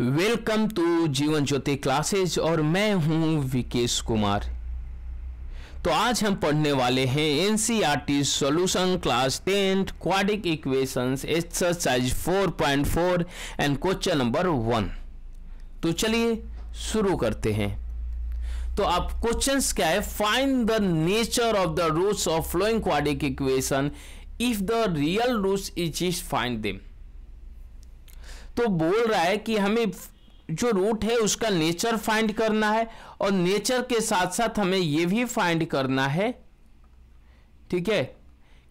Welcome to जीवन ज्योति classes और मैं हूं विकेश कुमार तो आज हम पढ़ने वाले हैं NCERT solution T solution class tenth quadratic equations exercise 4.4 and question number one तो चलिए शुरू करते हैं तो आप क्वेश्चन क्या है find the nature of the roots of following quadratic equation if the real roots is is find them तो बोल रहा है कि हमें जो रूट है उसका नेचर फाइंड करना है और नेचर के साथ साथ हमें ये भी फाइंड करना है ठीक है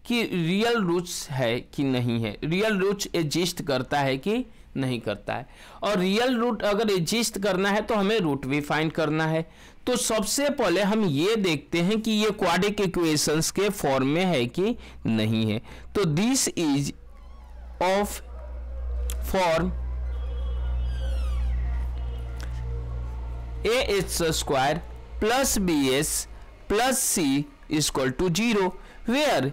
कि रियल रूट्स है कि नहीं है रियल रूट्स एग्जिस्ट करता है कि नहीं करता है और रियल रूट अगर एग्जिस्ट करना है तो हमें रूट भी फाइंड करना है तो सबसे पहले हम ये देखते हैं कि ये क्वाडिक इक्वेशंस के फॉर्म में है कि नहीं है तो this is of form A H square plus B S plus C is equal to zero where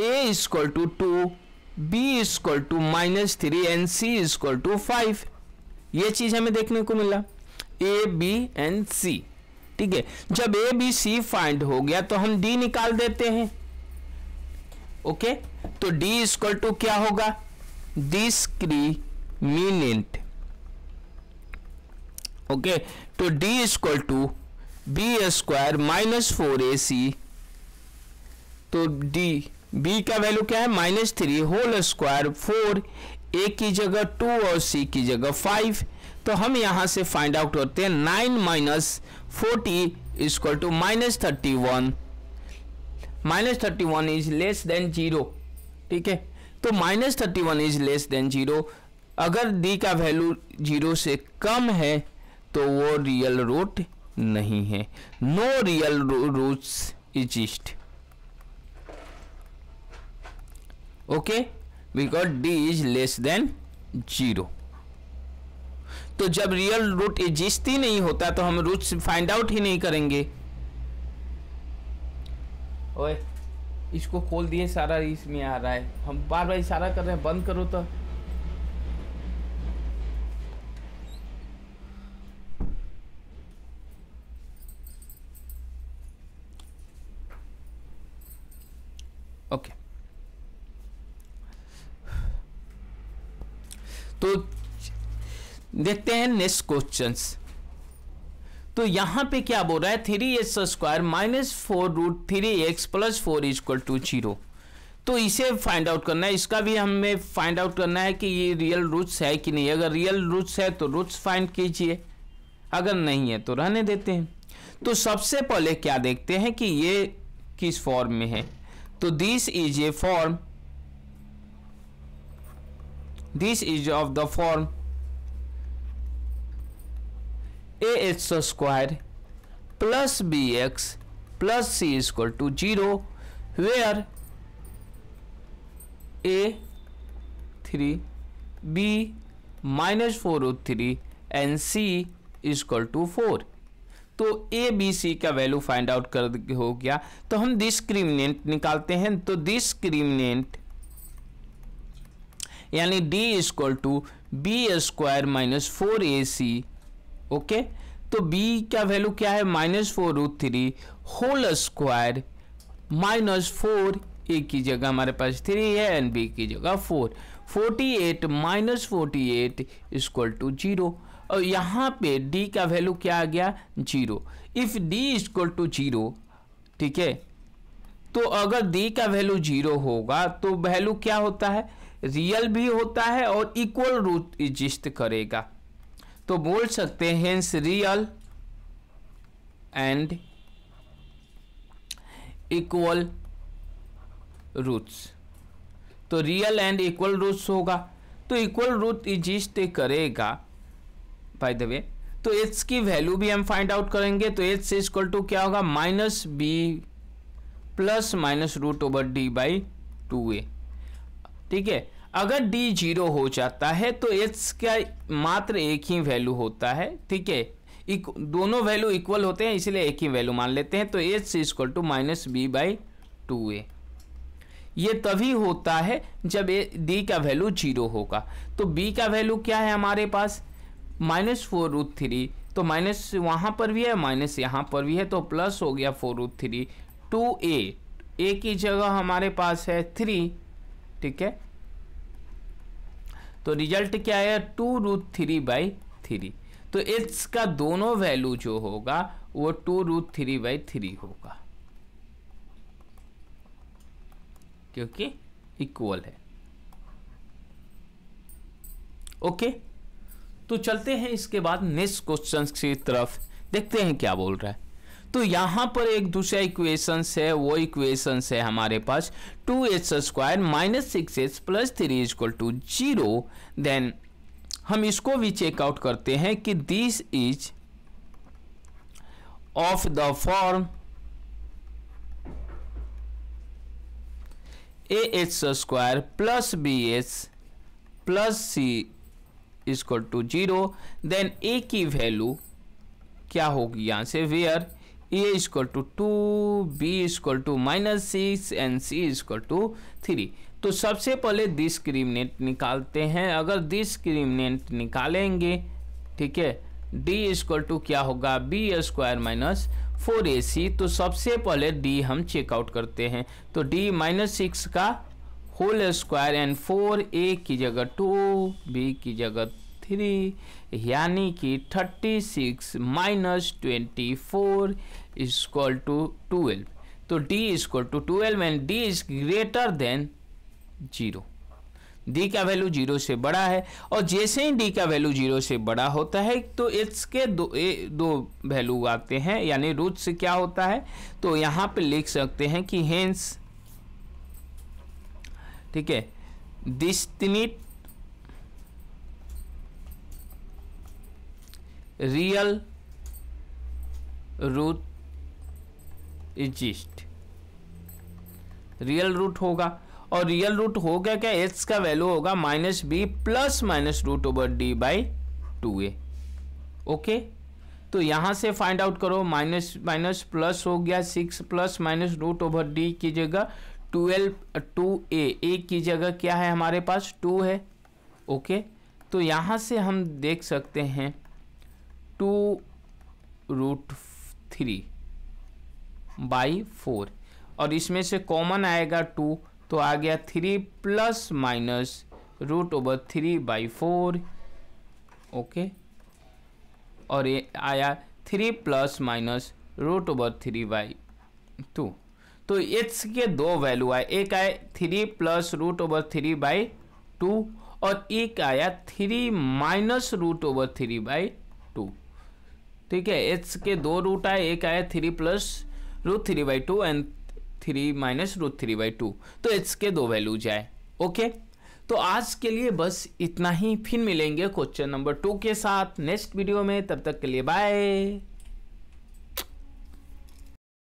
A is equal to two B is equal to minus three and C is equal to five ये चीज हमें देखने को मिला A B and सी ठीक है जब A B C find हो गया तो हम डी निकाल देते हैं ओके तो डी इजक्वल टू क्या होगा डिस्क्रीमिनेंट ओके तो D is equal to B square minus four A C तो डी बी का वैल्यू क्या है minus three whole square four A की जगह टू और सी की जगह फाइव तो हम यहां से फाइंड आउट करते हैं nine minus forty is equal to minus thirty one minus thirty one is less than zero ठीक है तो minus thirty one is less than zero अगर डी का वैल्यू जीरो से कम है तो वो रियल रूट नहीं है no real roots exist okay because D is less than zero तो जब रियल रूट एग्जिस्ट ही नहीं होता तो हम रूट्स फाइंड आउट ही नहीं करेंगे ओए इसको खोल दिए सारा इसमें आ रहा है हम बार बार इशारा कर रहे हैं बंद करो तो ओके तो देखते हैं नेक्स्ट क्वेश्चंस तो यहां पे क्या बोल रहा है three X square minus four root three X plus four is equal to zero तो इसे फाइंड आउट करना है इसका भी हमें फाइंड आउट करना है कि ये रियल रूट्स है कि नहीं अगर रियल रूट्स है तो रूट्स फाइंड कीजिए अगर नहीं है तो रहने देते हैं तो सबसे पहले क्या देखते हैं कि ये किस फॉर्म में है तो this is a form this is of the form A X square plus B X plus C equal to zero where A three B minus four three and C is equal to four तो A B C का value find out कर हो गया तो हम discriminant निकालते हैं तो डिस्क्रिमिनेंट यानी D is equal to B square minus four A C okay तो b का वैल्यू क्या है minus four root three whole square minus four A की जगह हमारे पास थ्री है एंड बी की जगह four forty eight minus forty eight is equal to zero और यहाँ पे d का वैल्यू क्या आ गया zero if d is equal to zero ठीक है तो अगर d का वैल्यू जीरो होगा तो वैल्यू क्या होता है रियल भी होता है और इक्वल रूट एग्जिस्ट करेगा तो बोल सकते हैं hence real and equal roots तो रियल एंड इक्वल रूट्स होगा तो इक्वल रूट एग्जिस्ट करेगा बाय द वे तो एच की वैल्यू भी हम फाइंड आउट करेंगे तो एच इज इक्वल टू क्या होगा minus B plus minus root over D by two A ठीक है अगर डी जीरो हो जाता है तो एच का मात्र एक ही वैल्यू होता है ठीक है इक, दोनों वैल्यू इक्वल होते हैं इसलिए एक ही वैल्यू मान लेते हैं तो H is equal to minus B by two A ये तभी होता है जब ए डी का वैल्यू जीरो होगा तो बी का वैल्यू क्या है हमारे पास माइनस फोर रूट थ्री तो माइनस वहाँ पर भी है माइनस यहाँ पर भी है तो प्लस हो गया four root three two A A की जगह हमारे पास है थ्री ठीक है तो रिजल्ट क्या आया two root three by three तो का दोनों वैल्यू जो होगा वो two root three by three होगा क्योंकि इक्वल है ओके okay? तो चलते हैं इसके बाद नेक्स्ट क्वेश्चन की तरफ देखते हैं क्या बोल रहा है तो यहाँ पर एक दूसरा इक्वेशन है वो इक्वेशन है हमारे पास two H square minus six H plus three equal to zero then हम इसको भी चेकआउट करते हैं कि this is of the form A H square plus B H plus C equal to zero then A की value क्या होगी यहां से where A equal to two B equal to minus six and C equal to three तो सबसे पहले discriminant निकालते हैं अगर डिस्क्रिमिनेंट निकालेंगे ठीक है डी इक्वल टू क्या होगा B square minus four A C तो सबसे पहले डी हम चेकआउट करते हैं तो डी माइनस सिक्स का whole square and four A की जगह टू बी की जगह थ्री यानी कि thirty six minus twenty four is equal to twelve तो D is equal to twelve and D is greater than zero d का वैल्यू जीरो से बड़ा है और जैसे ही डी का वैल्यू जीरो से बड़ा होता है तो इट्स के दो ए, दो वैल्यू आते हैं यानी रूट से क्या होता है तो यहाँ पे लिख सकते हैं कि हेंस ठीक है distinct real root exist real root होगा और रियल रूट हो गया क्या एच का वैल्यू होगा minus B plus minus root over D by two A okay तो यहां से फाइंड आउट करो माइनस माइनस प्लस हो गया six plus minus root over D की जगह ट्वेल्व टू ए ए की जगह क्या है हमारे पास टू है ओके तो यहां से हम देख सकते हैं two root three by four और इसमें से कॉमन आएगा टू तो आ गया three plus minus root over three by four okay और ये आया three plus minus root over three by two तो एच के दो वैल्यू आए एक आए three plus root over three by two और एक आया three minus root over three by two ठीक है एच के दो रूट आए एक आया three plus root three by two and three minus root three by two तो एच के दो वैल्यूज आए ओके तो आज के लिए बस इतना ही फिर मिलेंगे क्वेश्चन नंबर टू के साथ नेक्स्ट वीडियो में तब तक के लिए बाय